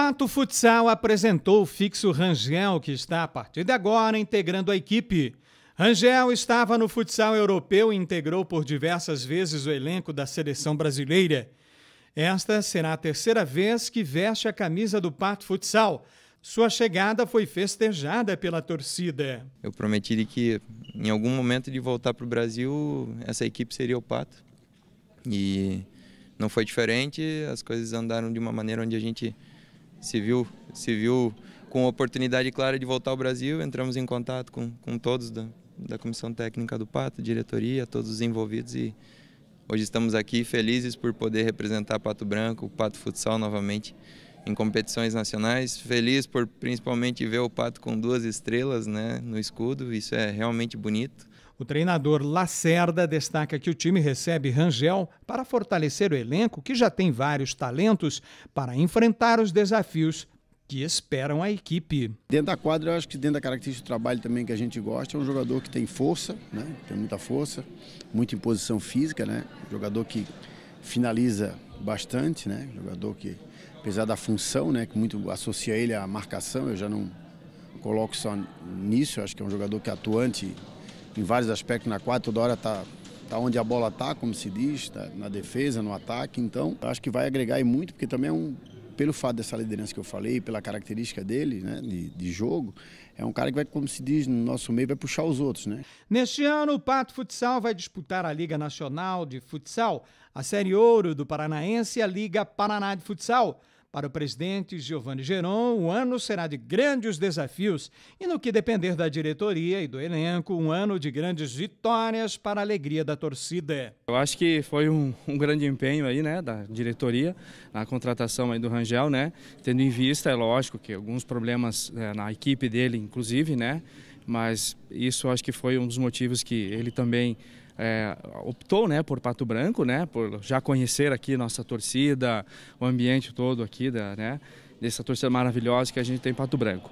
Pato Futsal apresentou Fixo Rangel, que está a partir de agora integrando a equipe. Rangel estava no futsal europeu e integrou por diversas vezes o elenco da seleção brasileira. Esta será a terceira vez que veste a camisa do Pato Futsal. Sua chegada foi festejada pela torcida. Eu prometi que em algum momento de voltar para o Brasil, essa equipe seria o Pato. E não foi diferente, as coisas andaram de uma maneira onde a gente se viu, se viu com oportunidade clara de voltar ao Brasil, entramos em contato com, com todos da, da comissão técnica do Pato, diretoria, todos os envolvidos e hoje estamos aqui felizes por poder representar Pato Branco, o Pato Futsal novamente em competições nacionais, feliz por principalmente ver o Pato com duas estrelas né, no escudo, isso é realmente bonito. O treinador Lacerda destaca que o time recebe Rangel para fortalecer o elenco, que já tem vários talentos, para enfrentar os desafios que esperam a equipe. Dentro da quadra, eu acho que dentro da característica do trabalho também que a gente gosta, é um jogador que tem força, né? tem muita força, muita imposição física, né? Um jogador que finaliza bastante, né? Um jogador que, apesar da função, né? que muito associa ele à marcação, eu já não coloco só nisso, eu acho que é um jogador que é atuante em vários aspectos na quadra, toda hora está tá onde a bola está, como se diz, tá na defesa, no ataque. Então, acho que vai agregar e muito, porque também é um, pelo fato dessa liderança que eu falei, pela característica dele, né, de, de, jogo, é um cara que vai, como se diz no nosso meio, vai puxar os outros, né? Neste ano, o Pato Futsal vai disputar a Liga Nacional de Futsal, a Série Ouro do Paranaense e a Liga Paraná de Futsal. Para o presidente Giovanni Geron, o ano será de grandes desafios e, no que depender da diretoria e do elenco, um ano de grandes vitórias para a alegria da torcida. Eu acho que foi um, um grande empenho aí, né, da diretoria na contratação aí do Rangel, né, tendo em vista, é lógico, que alguns problemas é, na equipe dele, inclusive, né, mas isso acho que foi um dos motivos que ele também é, optou né, por Pato Branco, né, por já conhecer aqui nossa torcida, o ambiente todo aqui da, né, dessa torcida maravilhosa que a gente tem em Pato Branco.